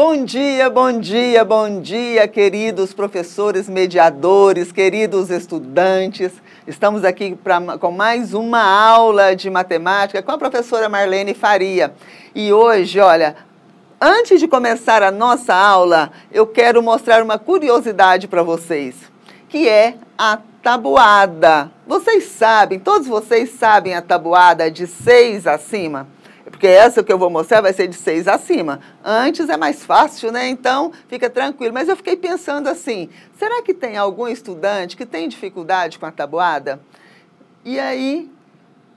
Bom dia, bom dia, bom dia, queridos professores mediadores, queridos estudantes. Estamos aqui pra, com mais uma aula de matemática com a professora Marlene Faria. E hoje, olha, antes de começar a nossa aula, eu quero mostrar uma curiosidade para vocês, que é a tabuada. Vocês sabem, todos vocês sabem a tabuada de 6 acima? porque essa que eu vou mostrar vai ser de seis acima. Antes é mais fácil, né? Então fica tranquilo. Mas eu fiquei pensando assim: será que tem algum estudante que tem dificuldade com a tabuada? E aí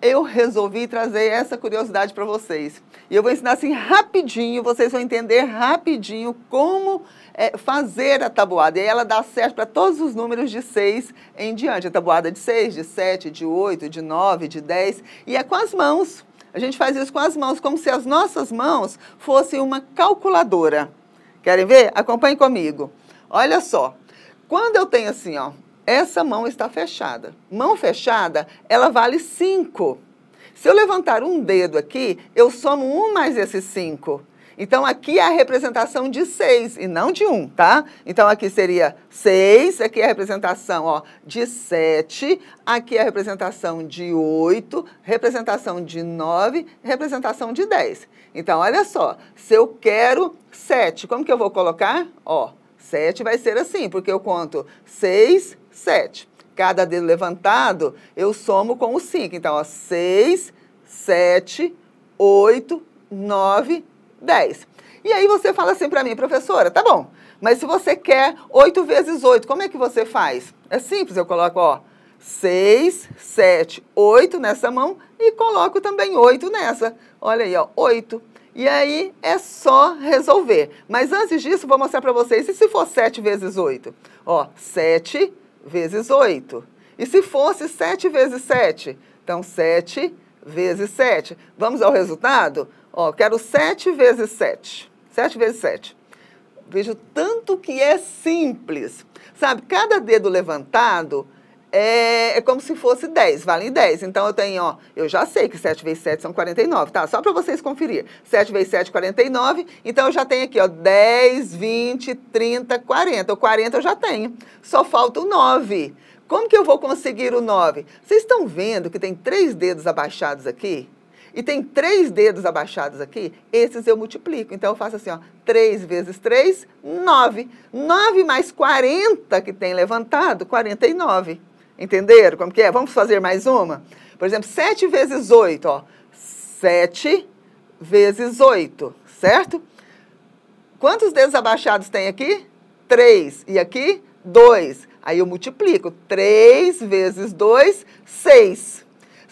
eu resolvi trazer essa curiosidade para vocês. E eu vou ensinar assim rapidinho, vocês vão entender rapidinho como é, fazer a tabuada. E ela dá certo para todos os números de 6 em diante. A tabuada de 6, de 7, de 8, de 9, de 10. E é com as mãos. A gente faz isso com as mãos, como se as nossas mãos fossem uma calculadora. Querem ver? Acompanhe comigo. Olha só. Quando eu tenho assim, ó, essa mão está fechada. Mão fechada, ela vale 5. Se eu levantar um dedo aqui, eu somo 1 um mais esse 5. Então, aqui é a representação de 6 e não de 1, um, tá? Então, aqui seria 6, aqui é a representação ó, de 7, aqui é a representação de 8, representação de 9, representação de 10. Então, olha só, se eu quero 7, como que eu vou colocar? Ó, 7 vai ser assim, porque eu conto 6, 7. Cada dedo levantado, eu somo com o 5. Então, ó, 6, 7, 8, 9, 10. E aí você fala assim para mim, professora, tá bom, mas se você quer 8 vezes 8, como é que você faz? É simples, eu coloco, ó, 6, 7, 8 nessa mão e coloco também 8 nessa. Olha aí, ó, 8. E aí é só resolver. Mas antes disso, vou mostrar para vocês, e se for 7 vezes 8? Ó, 7 vezes 8. E se fosse 7 vezes 7? Então, 7 vezes 7. Vamos ao resultado? Ó, quero 7 vezes 7. 7 vezes 7. Vejo tanto que é simples. Sabe, cada dedo levantado é, é, como se fosse 10, valem 10. Então eu tenho, ó, eu já sei que 7 vezes 7 são 49, tá? Só para vocês conferir. 7 vezes 7, 49. Então eu já tenho aqui, ó, 10, 20, 30, 40. O 40 eu já tenho. Só falta o 9. Como que eu vou conseguir o 9? Vocês estão vendo que tem três dedos abaixados aqui? e tem três dedos abaixados aqui, esses eu multiplico. Então, eu faço assim, ó, 3 vezes 3, 9. 9 mais 40 que tem levantado, 49. Entenderam como que é? Vamos fazer mais uma? Por exemplo, 7 vezes 8, ó, 7 vezes 8, certo? Quantos dedos abaixados tem aqui? 3. E aqui? 2. Aí eu multiplico. 3 vezes 2, 6.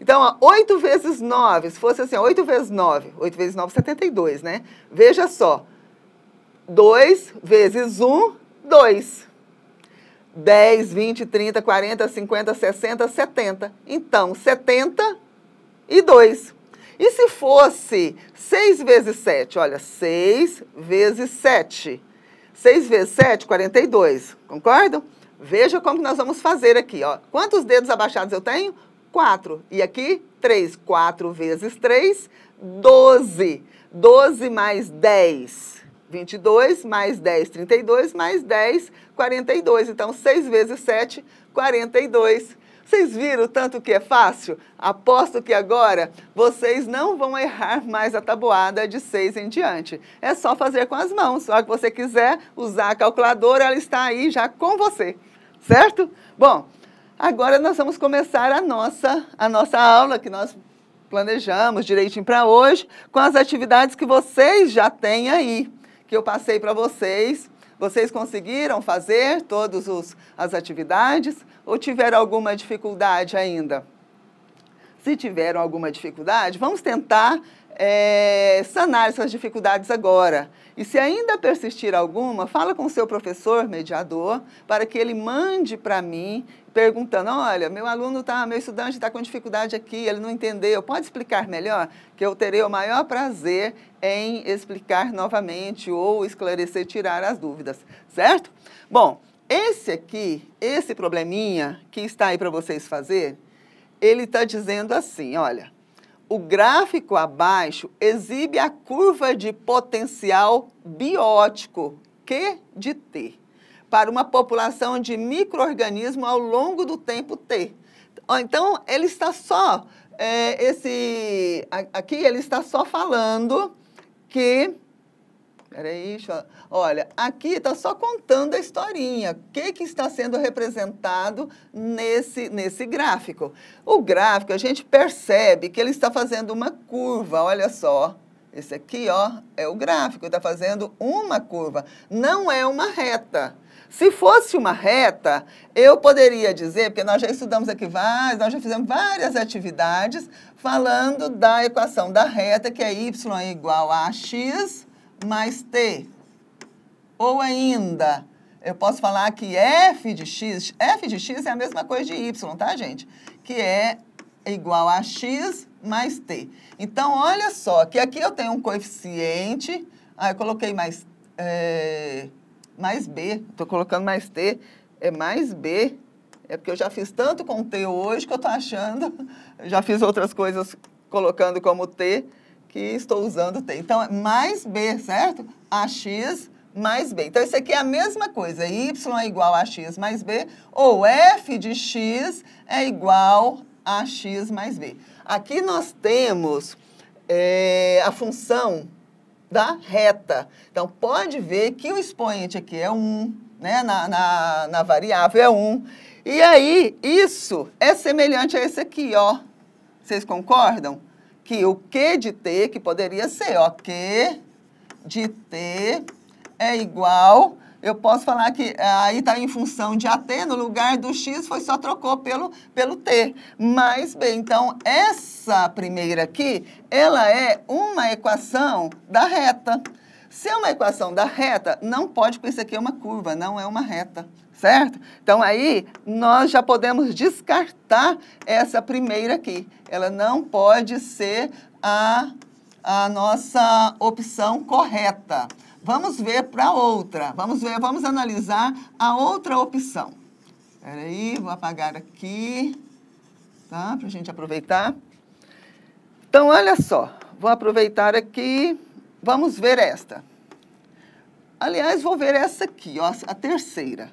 Então, ó, 8 vezes 9, se fosse assim, ó, 8 vezes 9, 8 vezes 9, 72, né? Veja só, 2 vezes 1, 2. 10, 20, 30, 40, 50, 60, 70. Então, 70 e 2. E se fosse 6 vezes 7? Olha, 6 vezes 7. 6 vezes 7, 42. Concordam? Veja como nós vamos fazer aqui. Ó. Quantos dedos abaixados eu tenho? 4. E aqui, 3. 4 vezes 3, 12. 12 mais 10, 22, mais 10, 32, mais 10, 42. Então, 6 vezes 7, 42. Vocês viram tanto que é fácil? Aposto que agora vocês não vão errar mais a tabuada de 6 em diante. É só fazer com as mãos. Só que você quiser usar a calculadora, ela está aí já com você. Certo? Bom, Agora nós vamos começar a nossa, a nossa aula que nós planejamos direitinho para hoje, com as atividades que vocês já têm aí, que eu passei para vocês. Vocês conseguiram fazer todas as atividades ou tiveram alguma dificuldade ainda? Se tiveram alguma dificuldade, vamos tentar é, sanar essas dificuldades agora. E se ainda persistir alguma, fala com o seu professor mediador para que ele mande para mim perguntando, olha, meu aluno está, meu estudante está com dificuldade aqui, ele não entendeu, pode explicar melhor? Que eu terei o maior prazer em explicar novamente ou esclarecer, tirar as dúvidas, certo? Bom, esse aqui, esse probleminha que está aí para vocês fazer, ele está dizendo assim, olha, o gráfico abaixo exibe a curva de potencial biótico, Q de T para uma população de microorganismo ao longo do tempo ter. Então, ele está só, é, esse, aqui ele está só falando que, peraí, eu, olha, aqui está só contando a historinha, o que, que está sendo representado nesse, nesse gráfico. O gráfico, a gente percebe que ele está fazendo uma curva, olha só, esse aqui, ó, é o gráfico, está fazendo uma curva, não é uma reta. Se fosse uma reta, eu poderia dizer, porque nós já estudamos aqui várias, nós já fizemos várias atividades falando da equação da reta, que é y igual a x mais t. Ou ainda, eu posso falar que f de x, f de x é a mesma coisa de y, tá, gente? Que é igual a x mais t. Então, olha só, que aqui eu tenho um coeficiente, aí eu coloquei mais... É, mais B, estou colocando mais T, é mais B. É porque eu já fiz tanto com T hoje que eu estou achando, já fiz outras coisas colocando como T, que estou usando T. Então, é mais B, certo? AX mais B. Então, isso aqui é a mesma coisa. Y é igual a X mais B, ou F de X é igual a X mais B. Aqui nós temos é, a função da reta. Então, pode ver que o expoente aqui é 1, um, né? Na, na, na, variável é 1. Um. E aí, isso é semelhante a esse aqui, ó. Vocês concordam? Que o Q de T, que poderia ser, ó, Q de T é igual eu posso falar que eh, aí está em função de AT, no lugar do X foi só trocou pelo, pelo T. Mas, bem, então essa primeira aqui, ela é uma equação da reta. Se é uma equação da reta, não pode, porque isso aqui é uma curva, não é uma reta, certo? Então, aí, nós já podemos descartar essa primeira aqui. Ela não pode ser a, a nossa opção correta. Vamos ver para outra. Vamos ver, vamos analisar a outra opção. Espera aí, vou apagar aqui, tá? Para a gente aproveitar. Então, olha só. Vou aproveitar aqui. Vamos ver esta. Aliás, vou ver essa aqui, ó, a terceira,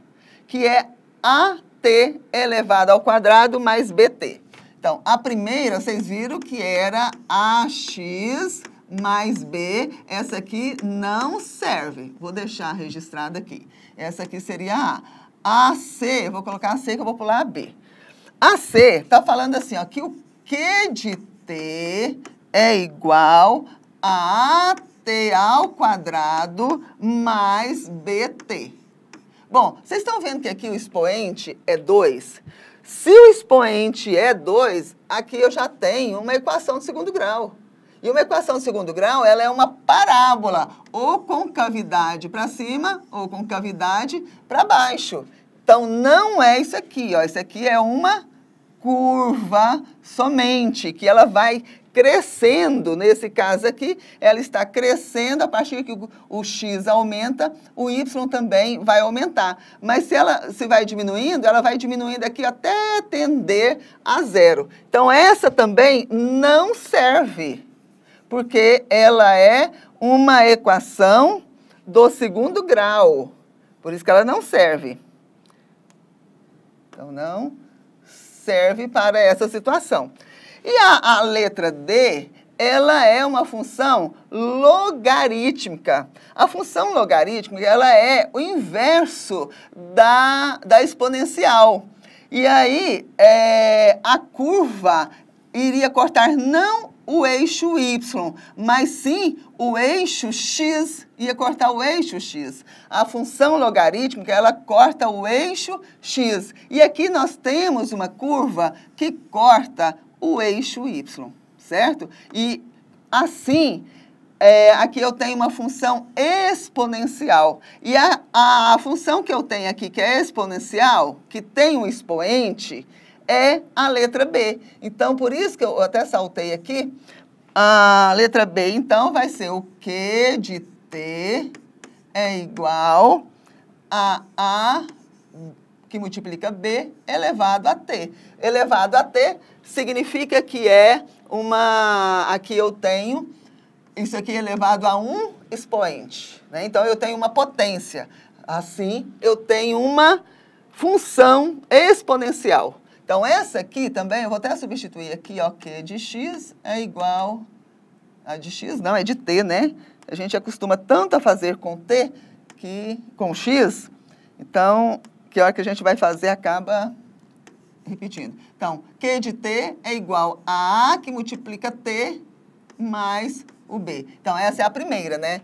que é AT elevado ao quadrado mais BT. Então, a primeira, vocês viram que era AX mais B, essa aqui não serve. Vou deixar registrada aqui. Essa aqui seria A. AC, vou colocar AC que eu vou pular a B. AC está falando assim, ó, que o Q de T é igual a AT ao quadrado mais BT. Bom, vocês estão vendo que aqui o expoente é 2? Se o expoente é 2, aqui eu já tenho uma equação de segundo grau. E uma equação de segundo grau, ela é uma parábola, ou concavidade para cima, ou concavidade para baixo. Então, não é isso aqui, ó. Isso aqui é uma curva somente, que ela vai crescendo. Nesse caso aqui, ela está crescendo a partir que o, o x aumenta, o y também vai aumentar. Mas se ela se vai diminuindo, ela vai diminuindo aqui até tender a zero. Então, essa também não serve porque ela é uma equação do segundo grau. Por isso que ela não serve. Então, não serve para essa situação. E a, a letra D, ela é uma função logarítmica. A função logarítmica, ela é o inverso da, da exponencial. E aí, é, a curva iria cortar não o eixo Y, mas sim o eixo X, ia cortar o eixo X. A função logarítmica, ela corta o eixo X. E aqui nós temos uma curva que corta o eixo Y, certo? E assim, é, aqui eu tenho uma função exponencial. E a, a função que eu tenho aqui, que é exponencial, que tem um expoente, é a letra B. Então, por isso que eu até saltei aqui, a letra B, então, vai ser o Q de T é igual a A que multiplica B elevado a T. Elevado a T significa que é uma... Aqui eu tenho isso aqui é elevado a 1 expoente. Né? Então, eu tenho uma potência. Assim, eu tenho uma função exponencial. Então, essa aqui também, eu vou até substituir aqui, ó, que é de x é igual a de x, não, é de t, né? A gente acostuma tanto a fazer com t que com x, então, que hora que a gente vai fazer acaba repetindo. Então, q de t é igual a a que multiplica t mais o b. Então, essa é a primeira, né?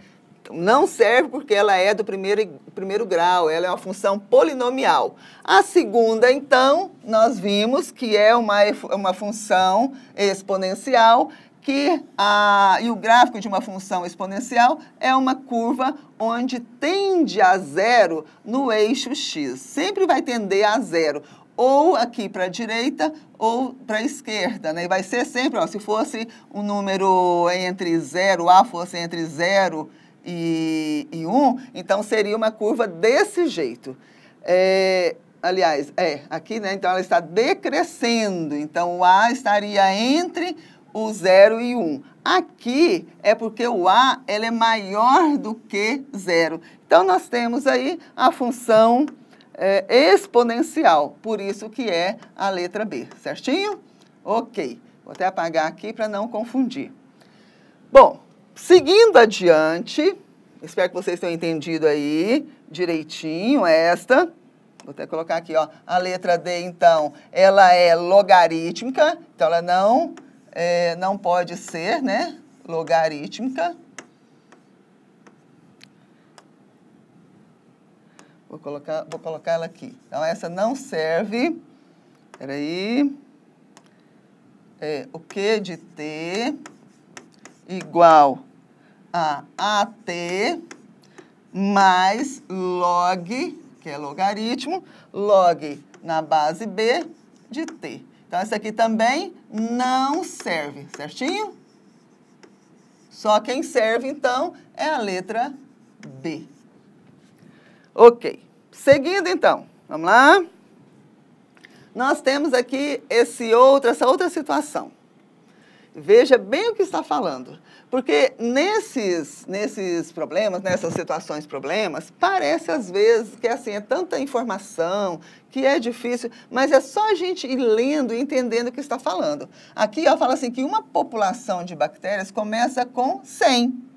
não serve porque ela é do primeiro, primeiro grau, ela é uma função polinomial. A segunda, então, nós vimos que é uma, uma função exponencial que a, e o gráfico de uma função exponencial é uma curva onde tende a zero no eixo x. Sempre vai tender a zero ou aqui para a direita ou para a esquerda, né? E vai ser sempre, ó, se fosse um número entre zero A fosse entre zero e, e 1, então seria uma curva desse jeito. É, aliás, é, aqui, né? Então ela está decrescendo. Então o A estaria entre o 0 e 1. Um. Aqui é porque o A ele é maior do que zero. Então, nós temos aí a função é, exponencial, por isso que é a letra B, certinho? Ok, vou até apagar aqui para não confundir. Bom, Seguindo adiante, espero que vocês tenham entendido aí direitinho esta. Vou até colocar aqui, ó. A letra D, então, ela é logarítmica, então ela não, é, não pode ser, né? Logarítmica. Vou colocar, vou colocar ela aqui. Então, essa não serve. Peraí. É, o que de T igual a AT mais log, que é logaritmo, log na base B de T. Então, essa aqui também não serve, certinho? Só quem serve, então, é a letra B. Ok. Seguindo, então, vamos lá? Nós temos aqui esse outro, essa outra situação. Veja bem o que está falando. Porque nesses, nesses problemas, nessas situações problemas, parece às vezes que assim, é tanta informação, que é difícil, mas é só a gente ir lendo e entendendo o que está falando. Aqui, ó, fala assim que uma população de bactérias começa com 100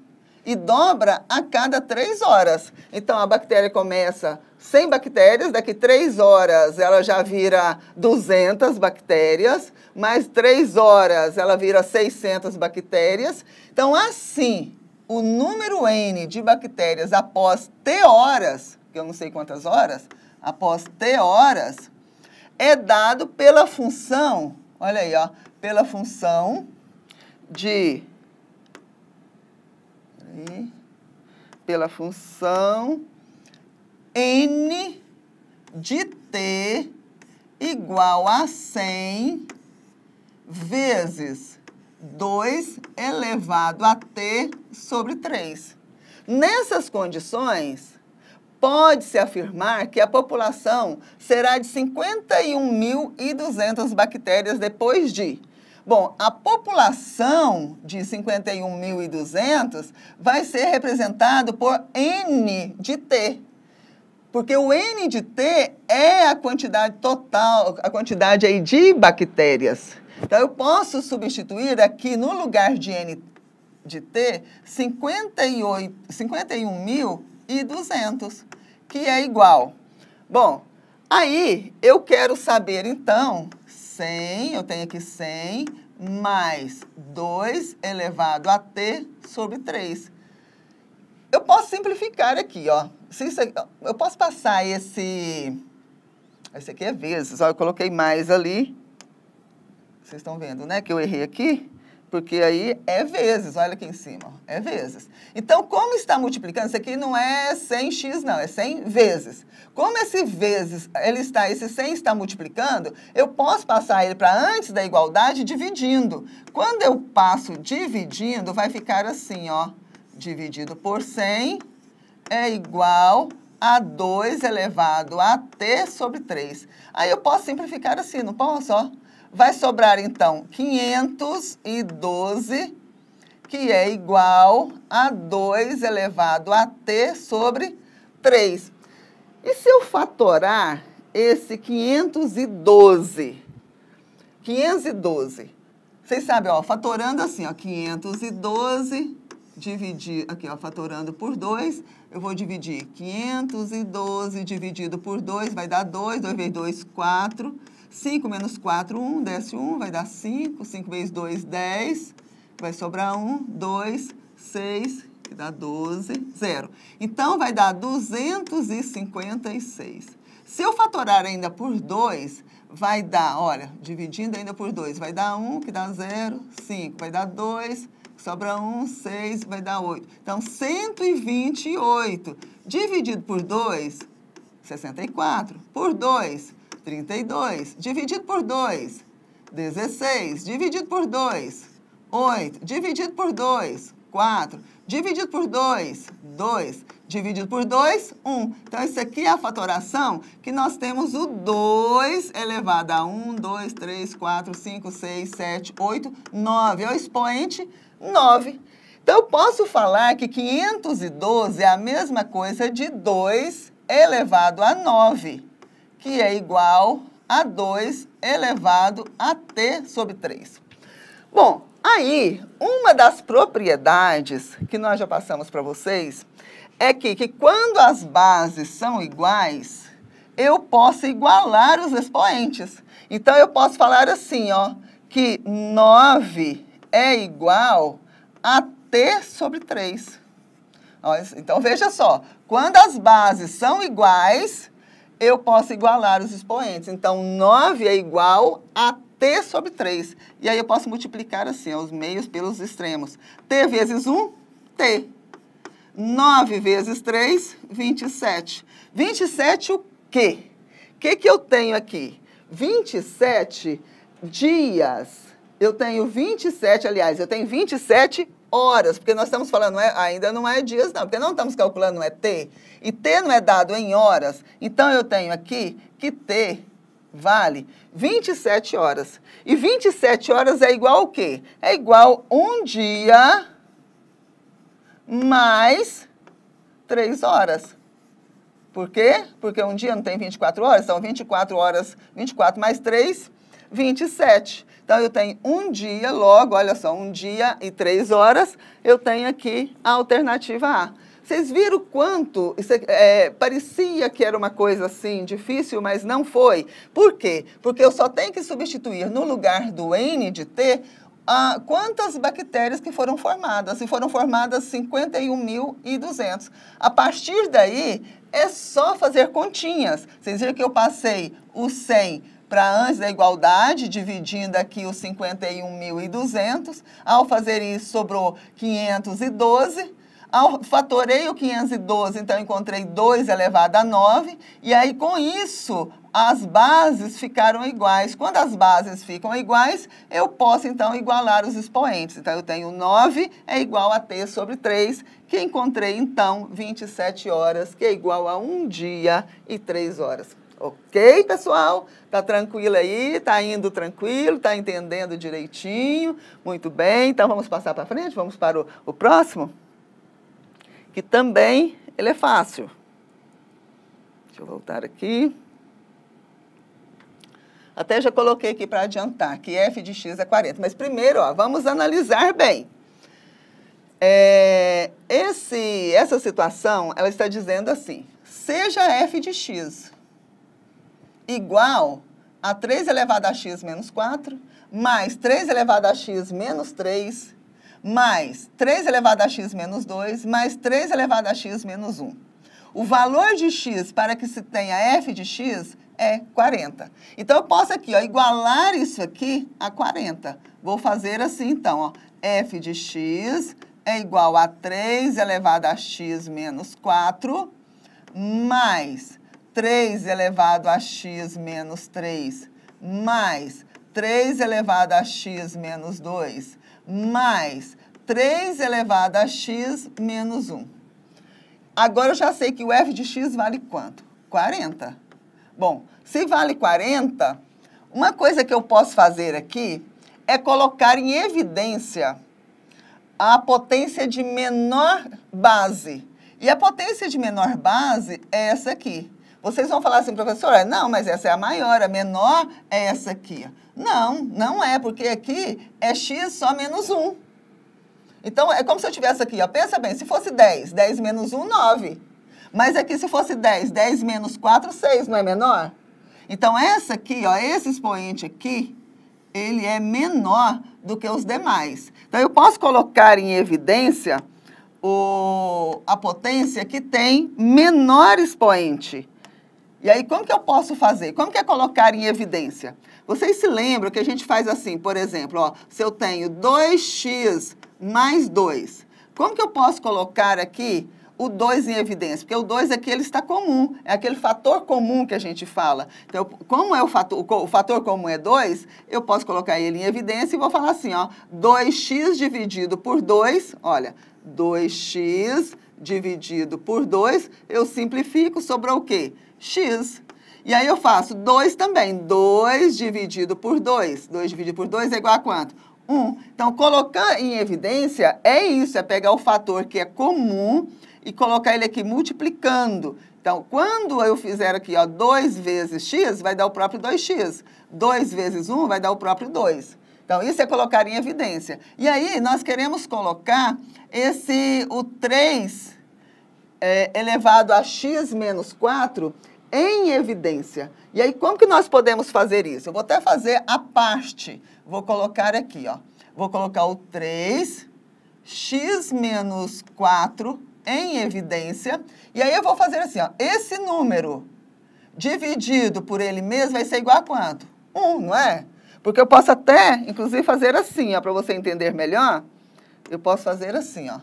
e dobra a cada três horas. Então, a bactéria começa 100 bactérias, daqui três horas ela já vira 200 bactérias, mais três horas ela vira 600 bactérias. Então, assim, o número N de bactérias após T horas, que eu não sei quantas horas, após T horas, é dado pela função, olha aí, ó, pela função de pela função n de t igual a 100 vezes 2 elevado a t sobre 3. Nessas condições, pode-se afirmar que a população será de 51.200 bactérias depois de Bom, a população de 51.200 vai ser representado por N de T. Porque o N de T é a quantidade total, a quantidade aí de bactérias. Então, eu posso substituir aqui no lugar de N de T 51.200, que é igual. Bom, aí eu quero saber, então, 100, eu tenho aqui 100, mais 2 elevado a t sobre 3. Eu posso simplificar aqui, ó. Se isso aqui, eu posso passar esse... Esse aqui é vezes, ó, eu coloquei mais ali. Vocês estão vendo, né, que eu errei aqui? porque aí é vezes, olha aqui em cima, é vezes. Então, como está multiplicando, isso aqui não é 100x não, é 100 vezes. Como esse vezes, ele está, esse 100 está multiplicando, eu posso passar ele para antes da igualdade dividindo. Quando eu passo dividindo, vai ficar assim, ó, dividido por 100 é igual a 2 elevado a t sobre 3. Aí eu posso simplificar assim, não posso, ó Vai sobrar, então, 512, que é igual a 2 elevado a t sobre 3. E se eu fatorar esse 512? 512. Vocês sabem, ó, fatorando assim, ó, 512 dividir, aqui, ó, fatorando por 2, eu vou dividir 512 dividido por 2, vai dar 2, 2 vezes 2, 4 5 menos 4, 1, desce 1, vai dar 5. 5 vezes 2, 10. Vai sobrar 1, 2, 6, que dá 12, 0. Então, vai dar 256. Se eu fatorar ainda por 2, vai dar, olha, dividindo ainda por 2, vai dar 1, que dá 0, 5, vai dar 2, sobra 1, 6, vai dar 8. Então, 128. Dividido por 2, 64. Por 2, 32. Dividido por 2, 16. Dividido por 2, 8. Dividido por 2, 4. Dividido por 2, 2. Dividido por 2, 1. Então, isso aqui é a fatoração que nós temos o 2 elevado a 1, 2, 3, 4, 5, 6, 7, 8, 9. É o expoente 9. Então, eu posso falar que 512 é a mesma coisa de 2 elevado a 9 que é igual a 2 elevado a t sobre 3. Bom, aí, uma das propriedades que nós já passamos para vocês é que, que quando as bases são iguais, eu posso igualar os expoentes. Então, eu posso falar assim, ó, que 9 é igual a t sobre 3. Então, veja só, quando as bases são iguais, eu posso igualar os expoentes. Então, 9 é igual a t sobre 3. E aí eu posso multiplicar assim, os meios pelos extremos. t vezes 1, t. 9 vezes 3, 27. 27 o quê? O que, que eu tenho aqui? 27 dias. Eu tenho 27, aliás, eu tenho 27 horas, porque nós estamos falando, não é, ainda não é dias, não, porque não estamos calculando, não é T. E T não é dado em horas. Então, eu tenho aqui que T vale 27 horas. E 27 horas é igual ao quê? É igual um dia mais 3 horas. Por quê? Porque um dia não tem 24 horas, são então 24 horas, 24 mais 3, 27. Então, eu tenho um dia logo, olha só, um dia e três horas, eu tenho aqui a alternativa A. Vocês viram quanto isso, é, é, parecia que era uma coisa assim difícil, mas não foi. Por quê? Porque eu só tenho que substituir no lugar do N de T ah, quantas bactérias que foram formadas. E foram formadas 51.200. A partir daí, é só fazer continhas. Vocês viram que eu passei o 100 para antes da igualdade, dividindo aqui os 51.200. Ao fazer isso, sobrou 512. Ao, fatorei o 512, então encontrei 2 elevado a 9. E aí, com isso, as bases ficaram iguais. Quando as bases ficam iguais, eu posso então igualar os expoentes. Então eu tenho 9 é igual a t sobre 3, que encontrei então 27 horas, que é igual a 1 dia e 3 horas. Ok, pessoal? Tá tranquilo aí? Tá indo tranquilo? Tá entendendo direitinho? Muito bem. Então vamos passar para frente? Vamos para o, o próximo? Que também ele é fácil. Deixa eu voltar aqui. Até já coloquei aqui para adiantar, que f de x é 40. Mas primeiro, ó, vamos analisar bem. É, esse, essa situação, ela está dizendo assim, seja f de x igual a 3 elevado a x menos 4, mais 3 elevado a x menos 3, mais 3 elevado a x menos 2, mais 3 elevado a x menos 1. O valor de x para que se tenha f de x é 40. Então, eu posso aqui ó, igualar isso aqui a 40. Vou fazer assim, então, ó, f de x é igual a 3 elevado a x menos 4, mais 3 elevado a x menos 3, mais 3 elevado a x menos 2, mais 3 elevado a x menos 1. Agora eu já sei que o f de x vale quanto? 40. Bom, se vale 40, uma coisa que eu posso fazer aqui é colocar em evidência a potência de menor base. E a potência de menor base é essa aqui. Vocês vão falar assim, professora, não, mas essa é a maior, a menor é essa aqui. Não, não é, porque aqui é x só menos 1. Então, é como se eu tivesse aqui, ó, pensa bem, se fosse 10, 10 menos 1, 9. Mas aqui, se fosse 10, 10 menos 4, 6, não é menor? Então, essa aqui, ó, esse expoente aqui, ele é menor do que os demais. Então, eu posso colocar em evidência o, a potência que tem menor expoente. E aí, como que eu posso fazer? Como que é colocar em evidência? Vocês se lembram que a gente faz assim, por exemplo, ó, se eu tenho 2x mais 2, como que eu posso colocar aqui o 2 em evidência, porque o 2 aqui ele está comum, é aquele fator comum que a gente fala. Então, como é o fator, o fator comum é 2, eu posso colocar ele em evidência e vou falar assim, ó, 2x dividido por 2, olha, 2x dividido por 2, eu simplifico, sobrou o quê? x. E aí eu faço 2 também. 2 dividido por 2. 2 dividido por 2 é igual a quanto? 1. Um. Então, colocar em evidência é isso, é pegar o fator que é comum e colocar ele aqui multiplicando. Então, quando eu fizer aqui, ó, 2 vezes x, vai dar o próprio 2x. 2 vezes 1 vai dar o próprio 2. Então, isso é colocar em evidência. E aí, nós queremos colocar esse, o 3 é, elevado a x menos 4 em evidência. E aí, como que nós podemos fazer isso? Eu vou até fazer a parte. Vou colocar aqui, ó. Vou colocar o 3, x menos 4 em evidência. E aí, eu vou fazer assim, ó. Esse número dividido por ele mesmo vai ser igual a quanto? 1, não é? Porque eu posso até, inclusive, fazer assim, ó, para você entender melhor. Eu posso fazer assim, ó.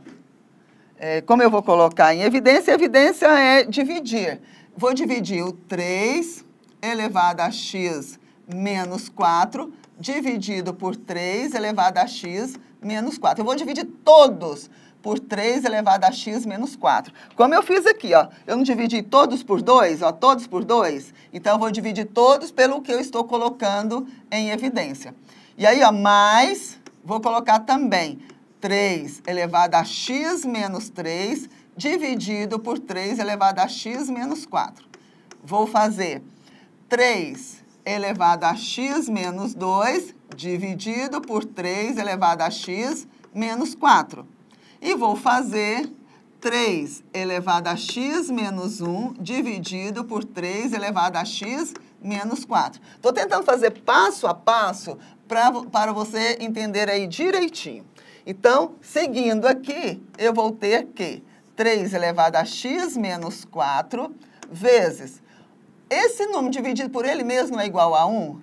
É, como eu vou colocar em evidência, evidência é dividir vou dividir o 3 elevado a x menos 4 dividido por 3 elevado a x menos 4. Eu vou dividir todos por 3 elevado a x menos 4. Como eu fiz aqui, ó, eu não dividi todos por 2, ó, todos por 2, então eu vou dividir todos pelo que eu estou colocando em evidência. E aí, ó, mais, vou colocar também 3 elevado a x menos 3 dividido por 3 elevado a x menos 4. Vou fazer 3 elevado a x menos 2 dividido por 3 elevado a x menos 4. E vou fazer 3 elevado a x menos 1 dividido por 3 elevado a x menos 4. Estou tentando fazer passo a passo para você entender aí direitinho. Então, seguindo aqui, eu vou ter que 3 elevado a x menos 4 vezes. Esse número dividido por ele mesmo é igual a 1?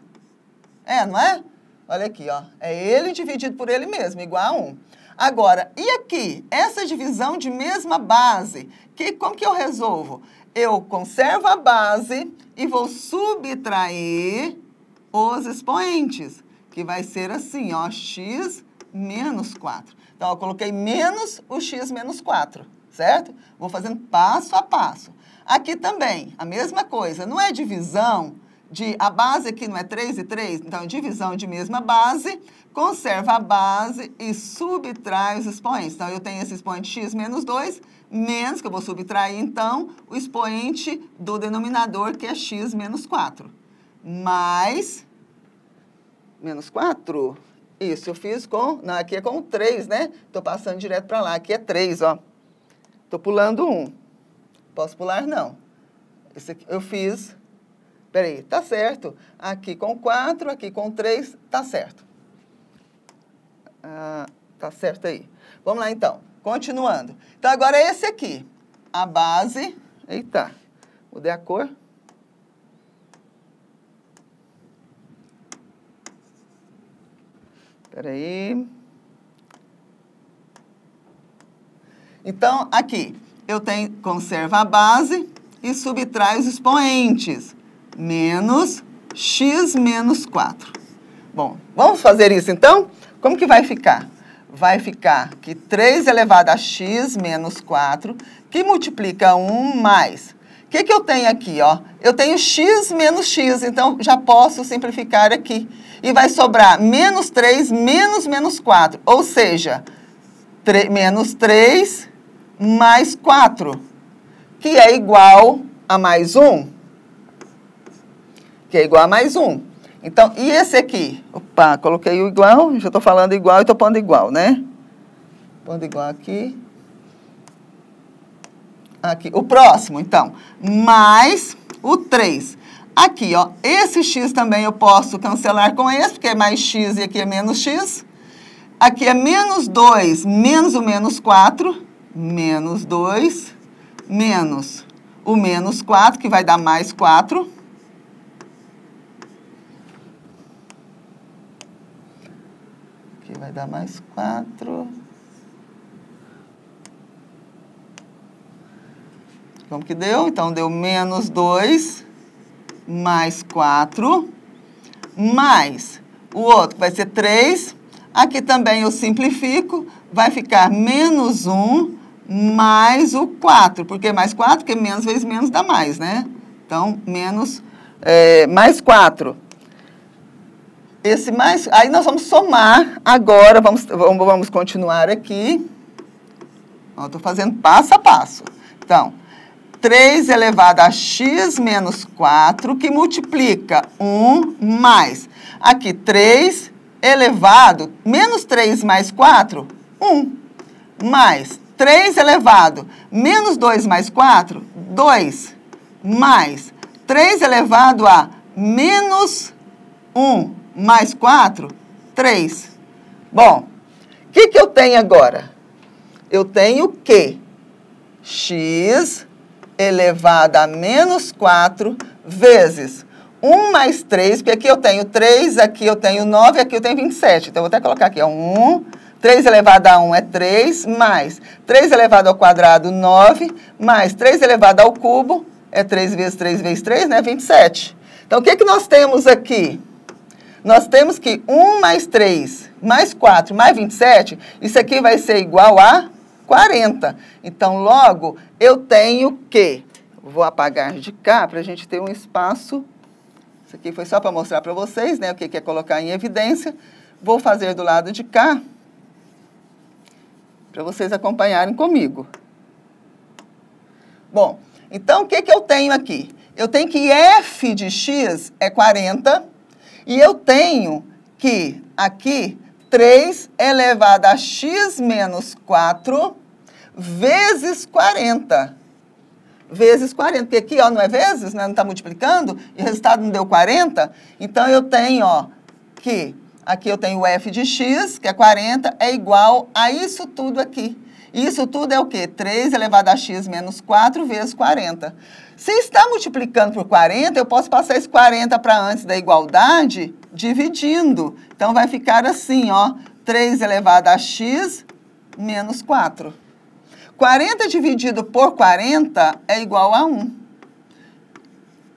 É, não é? Olha aqui, ó. É ele dividido por ele mesmo, igual a 1. Agora, e aqui? Essa divisão de mesma base. Que, como que eu resolvo? Eu conservo a base e vou subtrair os expoentes, que vai ser assim, ó, x menos 4. Então, eu coloquei menos o x menos 4 certo? Vou fazendo passo a passo. Aqui também, a mesma coisa, não é divisão de a base aqui não é 3 e 3, então é divisão de mesma base, conserva a base e subtrai os expoentes. Então eu tenho esse expoente x menos 2, menos, que eu vou subtrair então, o expoente do denominador que é x menos 4. Mais, menos 4, isso eu fiz com, não, aqui é com 3, né? Estou passando direto para lá, aqui é 3, ó. Estou pulando um. Posso pular? Não. Esse aqui, eu fiz. Peraí, tá certo. Aqui com 4, aqui com 3, tá certo. Ah, tá certo aí. Vamos lá, então. Continuando. Então, agora é esse aqui. A base. Eita, mudei a cor. Peraí. Então, aqui, eu tenho, conserva a base e subtrai os expoentes. Menos x menos 4. Bom, vamos fazer isso então? Como que vai ficar? Vai ficar que 3 elevado a x menos 4, que multiplica 1 mais. O que, que eu tenho aqui? Ó? Eu tenho x menos x, então já posso simplificar aqui. E vai sobrar menos 3 menos menos 4, ou seja, menos 3 mais 4, que é igual a mais 1. Que é igual a mais 1. Então, e esse aqui? Opa, coloquei o igual, já estou falando igual e estou pondo igual, né? Pondo igual aqui. Aqui. O próximo, então, mais o 3. Aqui, ó, esse x também eu posso cancelar com esse, porque é mais x e aqui é menos x. Aqui é menos 2 menos o menos 4, menos 2, menos o menos 4, que vai dar mais 4. Aqui vai dar mais 4. Como que deu? Então, deu menos 2 mais 4, mais o outro, que vai ser 3, Aqui também eu simplifico, vai ficar menos 1 mais o 4. Por que mais 4? Porque menos vezes menos dá mais, né? Então, menos é, mais 4. Esse mais, aí nós vamos somar agora, vamos, vamos, vamos continuar aqui. Estou fazendo passo a passo. Então, 3 elevado a x menos 4, que multiplica 1 mais. Aqui, 3 elevado, menos 3 mais 4, 1. Mais 3 elevado, menos 2 mais 4, 2. Mais 3 elevado a menos 1 mais 4, 3. Bom, o que, que eu tenho agora? Eu tenho que x elevado a menos 4 vezes 1 mais 3, porque aqui eu tenho 3, aqui eu tenho 9, aqui eu tenho 27. Então, eu vou até colocar aqui, ó, 1, 3 elevado a 1 é 3, mais 3 elevado ao quadrado, 9, mais 3 elevado ao cubo, é 3 vezes 3 vezes 3, né, 27. Então, o que, que nós temos aqui? Nós temos que 1 mais 3, mais 4, mais 27, isso aqui vai ser igual a 40. Então, logo, eu tenho que... Vou apagar de cá para a gente ter um espaço isso aqui foi só para mostrar para vocês, né, o que, é colocar em evidência. Vou fazer do lado de cá, para vocês acompanharem comigo. Bom, então o que, que eu tenho aqui? Eu tenho que f de x é 40 e eu tenho que aqui 3 elevado a x menos 4 vezes 40 vezes 40, porque aqui ó, não é vezes, né? não está multiplicando, e o resultado não deu 40, então eu tenho ó, que aqui eu tenho o f de x, que é 40, é igual a isso tudo aqui. Isso tudo é o quê? 3 elevado a x menos 4 vezes 40. Se está multiplicando por 40, eu posso passar esse 40 para antes da igualdade dividindo. Então, vai ficar assim, ó, 3 elevado a x menos 4. 40 dividido por 40 é igual a 1,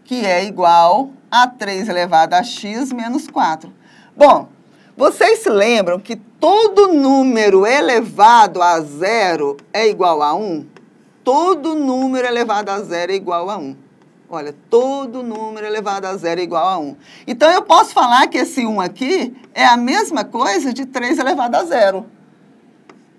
que é igual a 3 elevado a x menos 4. Bom, vocês se lembram que todo número elevado a zero é igual a 1? Todo número elevado a zero é igual a 1. Olha, todo número elevado a zero é igual a 1. Então, eu posso falar que esse 1 aqui é a mesma coisa de 3 elevado a zero.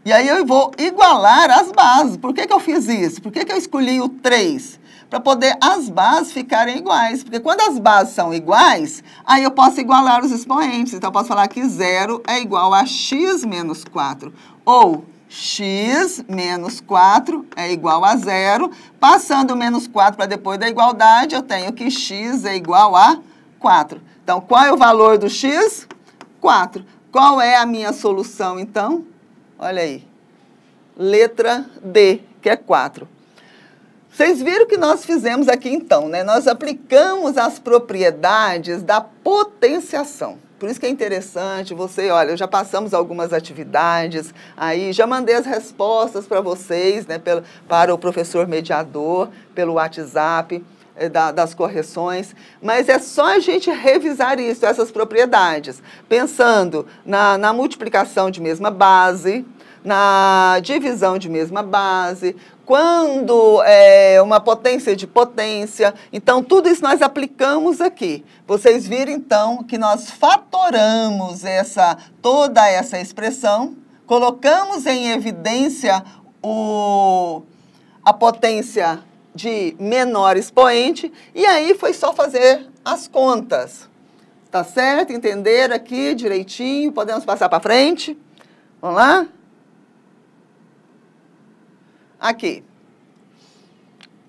E aí eu vou igualar as bases. Por que, que eu fiz isso? Por que, que eu escolhi o 3? Para poder as bases ficarem iguais. Porque quando as bases são iguais, aí eu posso igualar os expoentes. Então, eu posso falar que zero é igual a x menos 4. Ou x menos 4 é igual a zero. Passando o menos 4 para depois da igualdade, eu tenho que x é igual a 4. Então, qual é o valor do x? 4. Qual é a minha solução, então? Olha aí. Letra D, que é 4. Vocês viram o que nós fizemos aqui então, né? Nós aplicamos as propriedades da potenciação. Por isso que é interessante você, olha, já passamos algumas atividades aí, já mandei as respostas para vocês, né, pelo, para o professor mediador, pelo WhatsApp, é, da, das correções, mas é só a gente revisar isso, essas propriedades, pensando na, na multiplicação de mesma base, na divisão de mesma base, quando é uma potência de potência. Então, tudo isso nós aplicamos aqui. Vocês viram, então, que nós fatoramos essa, toda essa expressão, colocamos em evidência o, a potência de menor expoente, e aí foi só fazer as contas. Tá certo? Entender aqui direitinho? Podemos passar para frente? Vamos lá? Aqui.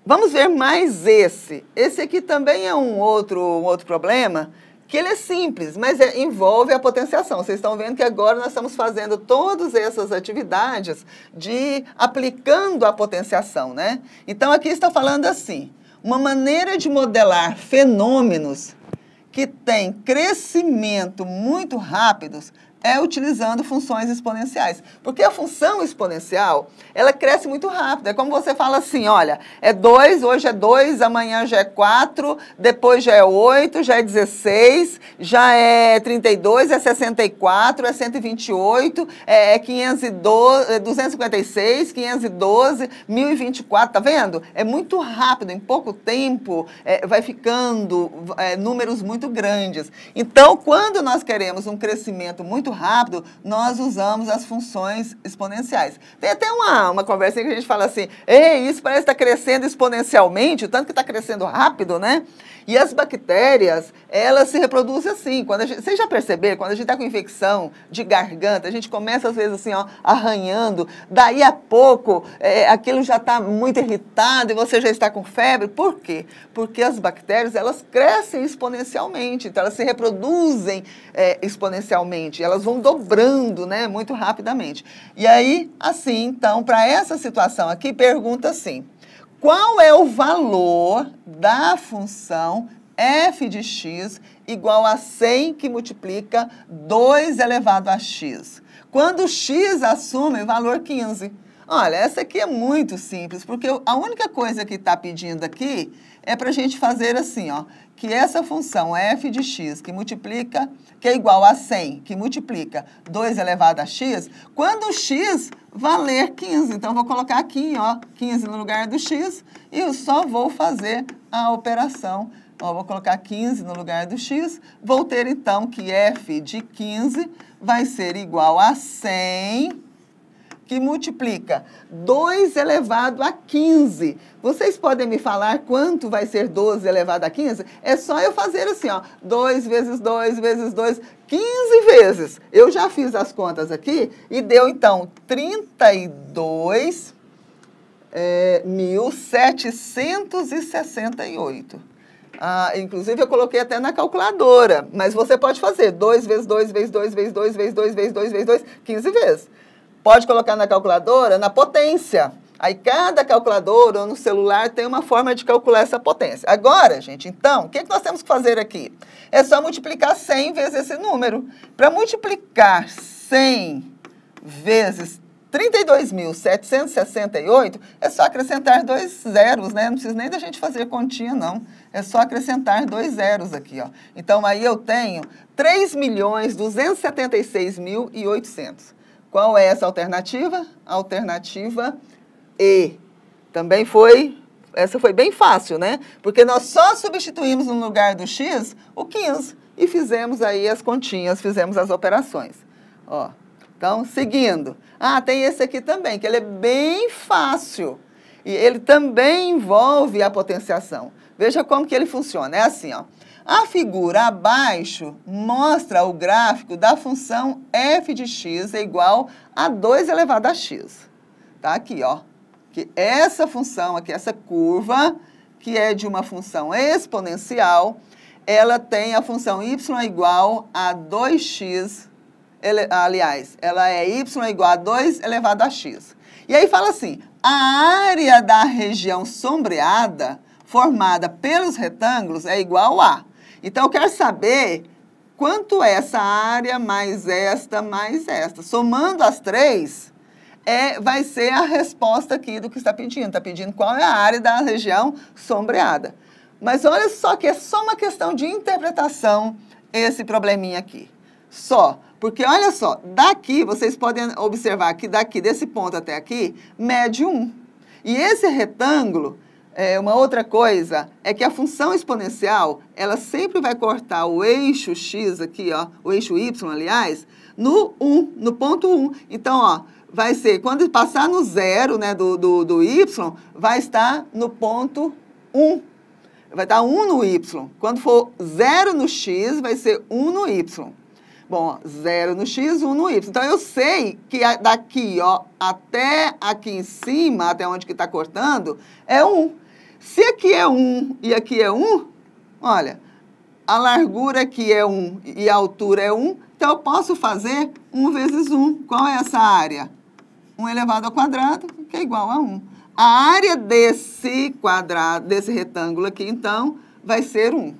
Vamos ver mais esse. Esse aqui também é um outro, um outro problema, que ele é simples, mas é, envolve a potenciação. Vocês estão vendo que agora nós estamos fazendo todas essas atividades de aplicando a potenciação, né? Então aqui está falando assim, uma maneira de modelar fenômenos que têm crescimento muito rápidos é utilizando funções exponenciais. Porque a função exponencial, ela cresce muito rápido. É como você fala assim, olha, é 2, hoje é 2, amanhã já é 4, depois já é 8, já é 16, já é 32, é 64, é 128, é 512, 256, 512, 1024, tá vendo? É muito rápido, em pouco tempo é, vai ficando é, números muito grandes. Então, quando nós queremos um crescimento muito rápido, nós usamos as funções exponenciais. Tem até uma, uma conversinha que a gente fala assim, ei, isso parece que está crescendo exponencialmente, o tanto que está crescendo rápido, né? E as bactérias, elas se reproduzem assim. Quando gente, vocês já perceberam, quando a gente está com infecção de garganta, a gente começa às vezes assim, ó, arranhando, daí a pouco é, aquilo já está muito irritado e você já está com febre. Por quê? Porque as bactérias, elas crescem exponencialmente, então elas se reproduzem é, exponencialmente, elas vão dobrando, né, muito rapidamente. E aí, assim, então, para essa situação aqui, pergunta assim, qual é o valor da função f de x igual a 100 que multiplica 2 elevado a x? Quando x assume o valor 15. Olha, essa aqui é muito simples, porque a única coisa que está pedindo aqui é para a gente fazer assim, ó que essa função f de x, que multiplica, que é igual a 100, que multiplica 2 elevado a x, quando x valer 15. Então, vou colocar aqui, ó, 15 no lugar do x, e eu só vou fazer a operação. Ó, vou colocar 15 no lugar do x, vou ter, então, que f de 15 vai ser igual a 100 que multiplica 2 elevado a 15. Vocês podem me falar quanto vai ser 12 elevado a 15? É só eu fazer assim, ó, 2 vezes 2 vezes 2, 15 vezes. Eu já fiz as contas aqui e deu, então, 32 é, Ah, inclusive, eu coloquei até na calculadora. Mas você pode fazer 2 vezes 2 vezes 2 vezes 2 vezes 2 vezes 2 vezes 2, 15 vezes pode colocar na calculadora na potência. Aí cada calculadora ou no celular tem uma forma de calcular essa potência. Agora, gente, então, o que, é que nós temos que fazer aqui? É só multiplicar 100 vezes esse número. Para multiplicar 100 vezes 32.768, é só acrescentar dois zeros, né? Não precisa nem da gente fazer continha, não. É só acrescentar dois zeros aqui, ó. Então, aí eu tenho 3.276.800. Qual é essa alternativa? Alternativa E. Também foi, essa foi bem fácil, né? Porque nós só substituímos no lugar do X o 15 e fizemos aí as continhas, fizemos as operações. Ó, então, seguindo. Ah, tem esse aqui também, que ele é bem fácil. E ele também envolve a potenciação. Veja como que ele funciona. É assim, ó. A figura abaixo mostra o gráfico da função f de x é igual a 2 elevado a x. Tá aqui, ó. Que essa função aqui, essa curva, que é de uma função exponencial, ela tem a função y igual a 2x, ele, aliás, ela é y igual a 2 elevado a x. E aí fala assim, a área da região sombreada formada pelos retângulos é igual a. Então, eu quero saber quanto é essa área mais esta mais esta. Somando as três, é, vai ser a resposta aqui do que está pedindo. Está pedindo qual é a área da região sombreada. Mas olha só que é só uma questão de interpretação esse probleminha aqui. Só. Porque olha só, daqui, vocês podem observar que daqui, desse ponto até aqui, mede 1. Um. E esse retângulo é, uma outra coisa é que a função exponencial, ela sempre vai cortar o eixo x aqui, ó, o eixo y, aliás, no 1, no ponto 1. Então, ó, vai ser, quando passar no zero né, do, do, do y, vai estar no ponto 1. Vai estar 1 no y. Quando for zero no x, vai ser 1 no y. Bom, 0 no x, 1 um no y. Então, eu sei que daqui ó, até aqui em cima, até onde que está cortando, é 1. Um. Se aqui é 1 e aqui é 1, olha, a largura aqui é 1 e a altura é 1, então eu posso fazer 1 vezes 1. Qual é essa área? 1 elevado ao quadrado, que é igual a 1. A área desse quadrado, desse retângulo aqui, então, vai ser 1.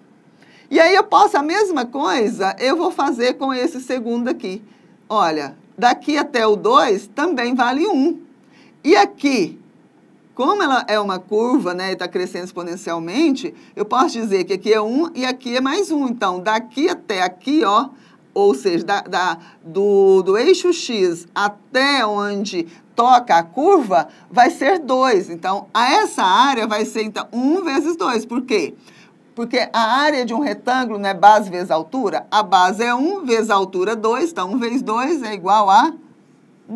E aí eu posso, a mesma coisa, eu vou fazer com esse segundo aqui. Olha, daqui até o 2 também vale 1. E aqui, como ela é uma curva né, e está crescendo exponencialmente, eu posso dizer que aqui é 1 um, e aqui é mais 1. Um. Então, daqui até aqui, ó, ou seja, da, da, do, do eixo X até onde toca a curva, vai ser 2. Então, a essa área vai ser então, 1 um vezes 2. Por quê? Porque a área de um retângulo não é base vezes altura? A base é 1 vezes a altura 2, então 1 vezes 2 é igual a 2.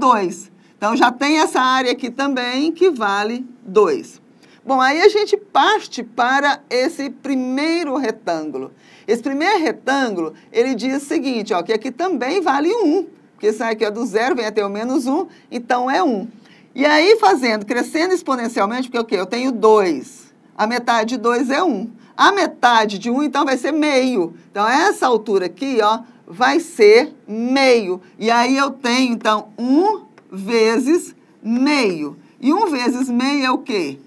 2. Então já tem essa área aqui também que vale 2. Bom, aí a gente parte para esse primeiro retângulo. Esse primeiro retângulo, ele diz o seguinte, ó, que aqui também vale 1, um, porque isso aqui é do zero, vem até o menos 1, um, então é 1. Um. E aí fazendo, crescendo exponencialmente, porque o quê? Eu tenho 2. A metade de 2 é 1. Um. A metade de 1, um, então, vai ser meio. Então, essa altura aqui, ó, vai ser meio. E aí eu tenho, então, 1 um vezes meio. E um vezes meio é o quê?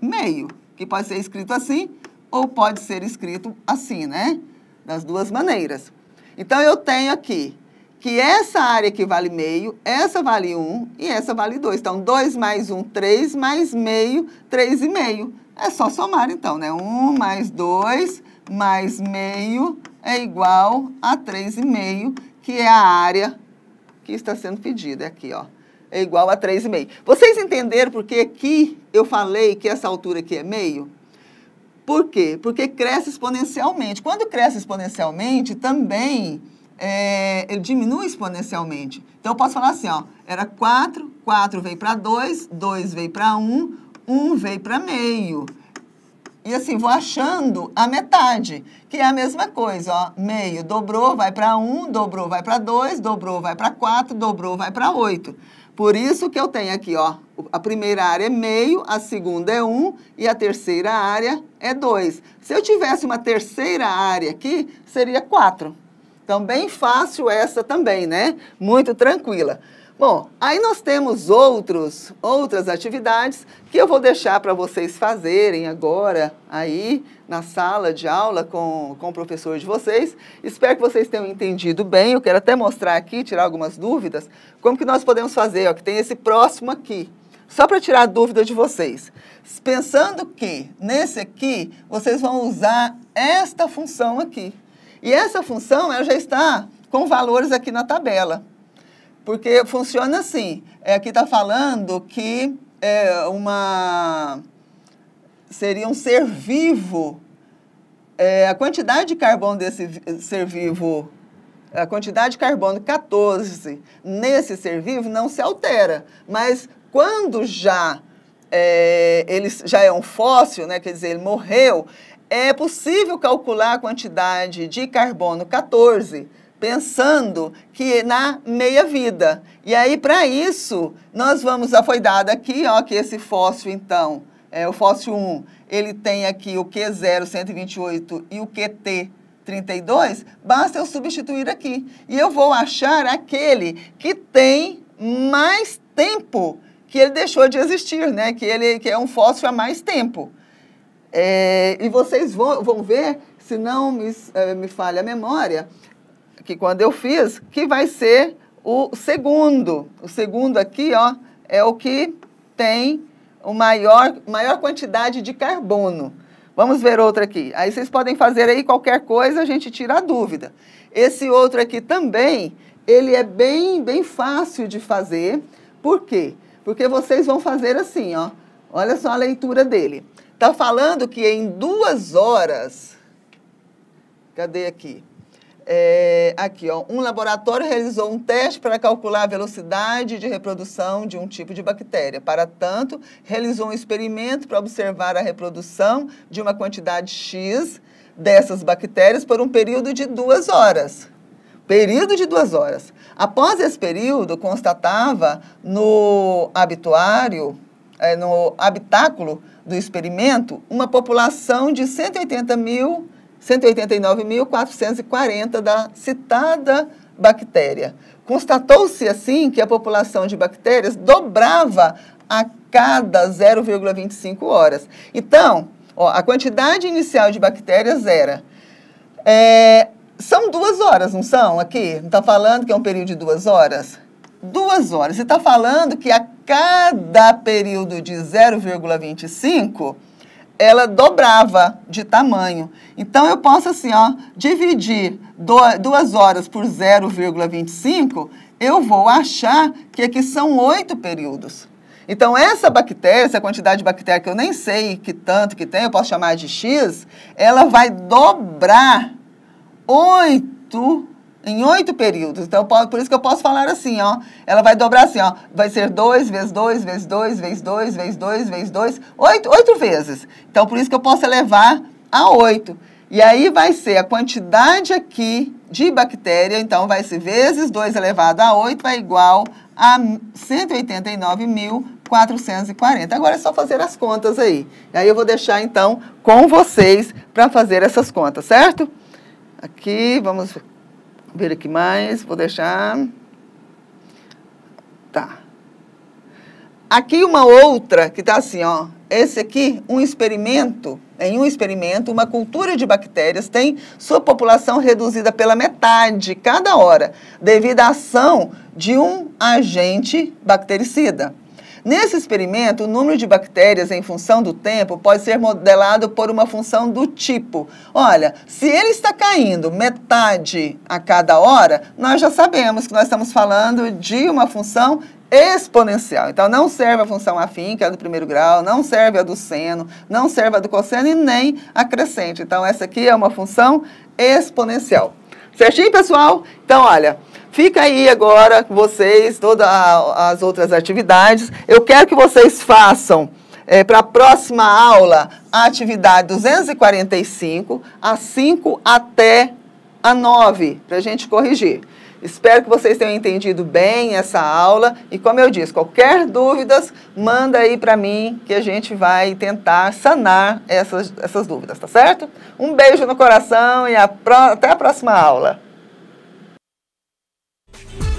Meio, que pode ser escrito assim ou pode ser escrito assim, né? Das duas maneiras. Então, eu tenho aqui que essa área aqui vale meio, essa vale 1 um, e essa vale 2. Então, 2 mais 1, um, 3, mais meio, 3 e meio. É só somar, então, né? 1 um mais 2 mais meio é igual a 3,5, que é a área que está sendo pedido, é aqui, ó. É igual a 3,5. Vocês entenderam por que aqui eu falei que essa altura aqui é meio? Por quê? Porque cresce exponencialmente. Quando cresce exponencialmente, também é, ele diminui exponencialmente. Então, eu posso falar assim, ó, era 4, 4 veio para 2, 2 veio para 1, 1 veio para meio. E assim, vou achando a metade, que é a mesma coisa, ó. Meio, dobrou, vai para 1, um, dobrou, vai para 2, dobrou, vai para 4, dobrou, vai para 8. Por isso que eu tenho aqui, ó, a primeira área é meio, a segunda é 1 um, e a terceira área é 2. Se eu tivesse uma terceira área aqui, seria 4. Então, bem fácil essa também, né? Muito tranquila. Bom, aí nós temos outros, outras atividades que eu vou deixar para vocês fazerem agora aí na sala de aula com, com o professor de vocês. Espero que vocês tenham entendido bem. Eu quero até mostrar aqui, tirar algumas dúvidas, como que nós podemos fazer, ó, que tem esse próximo aqui. Só para tirar a dúvida de vocês. Pensando que nesse aqui, vocês vão usar esta função aqui. E essa função, ela já está com valores aqui na tabela. Porque funciona assim. É, aqui está falando que é uma seria um ser vivo. É, a quantidade de carbono desse ser vivo, a quantidade de carbono 14 nesse ser vivo não se altera. Mas quando já é, ele já é um fóssil, né, quer dizer, ele morreu, é possível calcular a quantidade de carbono 14 pensando que na meia-vida. E aí, para isso, nós vamos, já foi dado aqui, ó, que esse fóssil então, é, o fóssil 1, ele tem aqui o Q0128 e o QT 32, basta eu substituir aqui. E eu vou achar aquele que tem mais tempo que ele deixou de existir, né? Que ele que é um fóssil há mais tempo. É, e vocês vão, vão ver, se não me, é, me falha a memória, que quando eu fiz, que vai ser o segundo. O segundo aqui, ó, é o que tem o maior, maior quantidade de carbono. Vamos ver outro aqui. Aí vocês podem fazer aí qualquer coisa, a gente tira a dúvida. Esse outro aqui também, ele é bem, bem fácil de fazer. Por quê? Porque vocês vão fazer assim, ó. Olha só a leitura dele. Tá falando que em duas horas... Cadê aqui? É, aqui, ó, um laboratório realizou um teste para calcular a velocidade de reprodução de um tipo de bactéria. Para tanto, realizou um experimento para observar a reprodução de uma quantidade X dessas bactérias por um período de duas horas. Período de duas horas. Após esse período, constatava no habituário, é, no habitáculo do experimento, uma população de 180 mil 189.440 da citada bactéria. Constatou-se assim que a população de bactérias dobrava a cada 0,25 horas. Então, ó, a quantidade inicial de bactérias era. É, são duas horas, não são? Aqui? Não está falando que é um período de duas horas? Duas horas. E está falando que a cada período de 0,25 ela dobrava de tamanho. Então, eu posso, assim, ó, dividir duas horas por 0,25, eu vou achar que aqui são oito períodos. Então, essa bactéria, essa quantidade de bactéria que eu nem sei que tanto que tem, eu posso chamar de X, ela vai dobrar oito em oito períodos. Então, posso, por isso que eu posso falar assim, ó. Ela vai dobrar assim, ó. Vai ser dois vezes dois, vezes dois, vezes dois, vezes dois, vezes dois, oito, oito vezes. Então, por isso que eu posso elevar a oito. E aí vai ser a quantidade aqui de bactéria, então vai ser vezes dois elevado a oito vai igual a 189.440. Agora é só fazer as contas aí. E aí eu vou deixar então com vocês para fazer essas contas, certo? Aqui, vamos Ver aqui mais, vou deixar. Tá. Aqui uma outra que está assim, ó. Esse aqui, um experimento, em um experimento, uma cultura de bactérias tem sua população reduzida pela metade cada hora, devido à ação de um agente bactericida. Nesse experimento, o número de bactérias em função do tempo pode ser modelado por uma função do tipo. Olha, se ele está caindo metade a cada hora, nós já sabemos que nós estamos falando de uma função exponencial. Então, não serve a função afim, que é a do primeiro grau, não serve a do seno, não serve a do cosseno e nem a crescente. Então, essa aqui é uma função exponencial. Certinho, pessoal? Então, olha, Fica aí agora com vocês, todas as outras atividades. Eu quero que vocês façam é, para a próxima aula a atividade 245, a 5 até a 9, para a gente corrigir. Espero que vocês tenham entendido bem essa aula e como eu disse, qualquer dúvidas, manda aí para mim que a gente vai tentar sanar essas, essas dúvidas, tá certo? Um beijo no coração e a pro... até a próxima aula. Thank you.